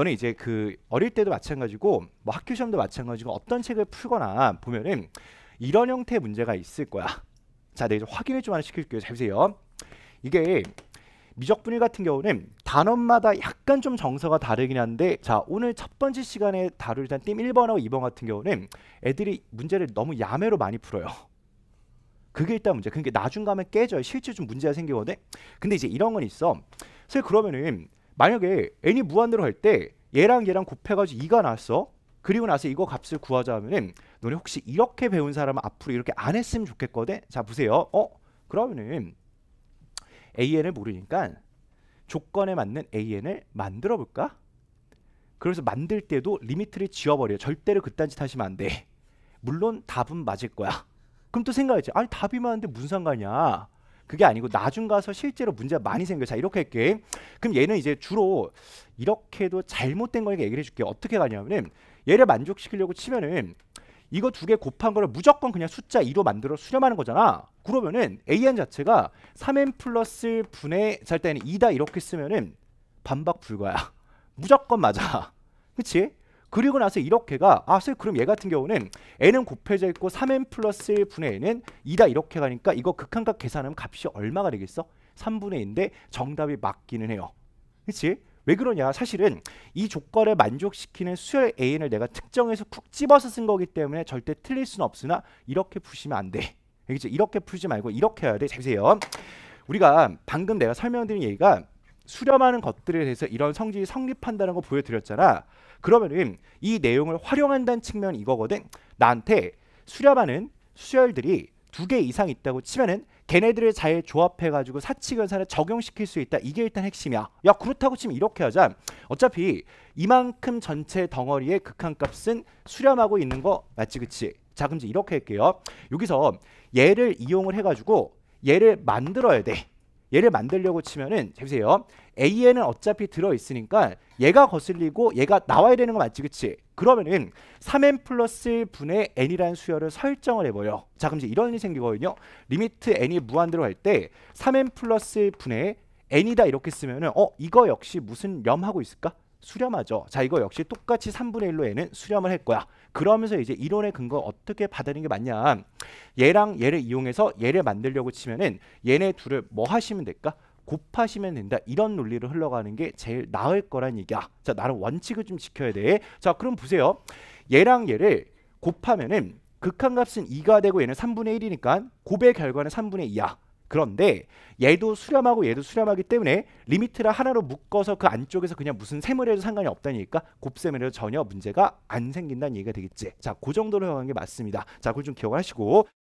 너는 이제 그 어릴 때도 마찬가지고 뭐 학교 시험도 마찬가지고 어떤 책을 풀거나 보면은 이런 형태의 문제가 있을 거야. 자, 내가 확인을 좀 하나 시킬게요. 잘 보세요. 이게 미적분일 같은 경우는 단원마다 약간 좀 정서가 다르긴 한데 자 오늘 첫 번째 시간에 다룰 일단 띠 1번하고 2번 같은 경우는 애들이 문제를 너무 야매로 많이 풀어요. 그게 일단 문제. 그러니까 나중 가면 깨져요. 실제 좀 문제가 생기거든. 근데 이제 이런 건 있어. 그래서 그러면은 만약에 n이 무한대로할 때 얘랑 얘랑 곱해가지고 2가 나왔어. 그리고 나서 이거 값을 구하자 하면은 너네 혹시 이렇게 배운 사람은 앞으로 이렇게 안 했으면 좋겠거든. 자 보세요. 어 그러면은 an을 모르니까 조건에 맞는 an을 만들어 볼까? 그래서 만들 때도 리미트를 지워버려. 절대로 그딴 짓 하시면 안 돼. 물론 답은 맞을 거야. 그럼 또 생각했지. 아니 답이 많은데 무슨 상관이야. 그게 아니고 나중 가서 실제로 문제가 많이 생겨. 자 이렇게 할게. 그럼 얘는 이제 주로 이렇게도 잘못된 거니까 얘기를 해줄게. 어떻게 가냐면은 얘를 만족시키려고 치면은 이거 두 개 곱한 거를 무조건 그냥 숫자 2로 만들어 수렴하는 거잖아. 그러면은 AN 자체가 3n 플러스 분의 자 일단 2다 이렇게 쓰면은 반박 불가야. 무조건 맞아. 그치? 그리고 나서 이렇게가 아 선생님 그럼 얘 같은 경우는 n은 곱해져 있고 3n 플러스 1 분의 n은 2다 이렇게 가니까 이거 극한값 계산하면 값이 얼마가 되겠어? 3분의 2인데 정답이 맞기는 해요. 그치? 왜 그러냐 사실은 이 조건을 만족시키는 수열 a 인을 내가 특정해서 푹 집어서 쓴 거기 때문에 절대 틀릴 수는 없으나 이렇게 푸시면 안 돼. 알겠지? 이렇게 풀지 말고 이렇게 해야 돼. 잘 보세요. 우리가 방금 내가 설명드린 얘기가 수렴하는 것들에 대해서 이런 성질이 성립한다는 거 보여드렸잖아. 그러면은 이 내용을 활용한다는 측면이 이거거든. 나한테 수렴하는 수혈들이두 개 이상 있다고 치면은 걔네들을 잘 조합해가지고 사치연산에 적용시킬 수 있다. 이게 일단 핵심이야. 야 그렇다고 지금 이렇게 하자. 어차피 이만큼 전체 덩어리의 극한값은 수렴하고 있는 거 맞지 그치? 자 그럼 이제 이렇게 할게요. 여기서 얘를 이용을 해가지고 얘를 만들어야 돼. 얘를 만들려고 치면은 보세요. A에는 어차피 들어 있으니까 얘가 거슬리고 얘가 나와야 되는 거 맞지 그치? 그러면은 3n 플러스 1분의 n이라는 수열을 설정을 해버려. 자 그럼 이제 이런 일이 생기거든요. 리미트 n이 무한대로 할때 3n 플러스 1분의 n이다 이렇게 쓰면은 어 이거 역시 무슨 염하고 있을까? 수렴하죠. 자 이거 역시 똑같이 3분의 1로 얘는 수렴을 할 거야. 그러면서 이제 이론의 근거 어떻게 받아는게 맞냐. 얘랑 얘를 이용해서 얘를 만들려고 치면은 얘네 둘을 뭐 하시면 될까? 곱하시면 된다 이런 논리로 흘러가는 게 제일 나을 거란 얘기야 자나는 원칙을 좀 지켜야 돼자 그럼 보세요 얘랑 얘를 곱하면은 극한값은 2가 되고 얘는 3분의 1이니까 곱의 결과는 3분의 2야 그런데 얘도 수렴하고 얘도 수렴하기 때문에 리미트를 하나로 묶어서 그 안쪽에서 그냥 무슨 셈을 해도 상관이 없다니까 곱셈을 해도 전혀 문제가 안 생긴다는 얘기가 되겠지. 자, 그 정도로 해가는 게 맞습니다. 자, 그걸 좀 기억하시고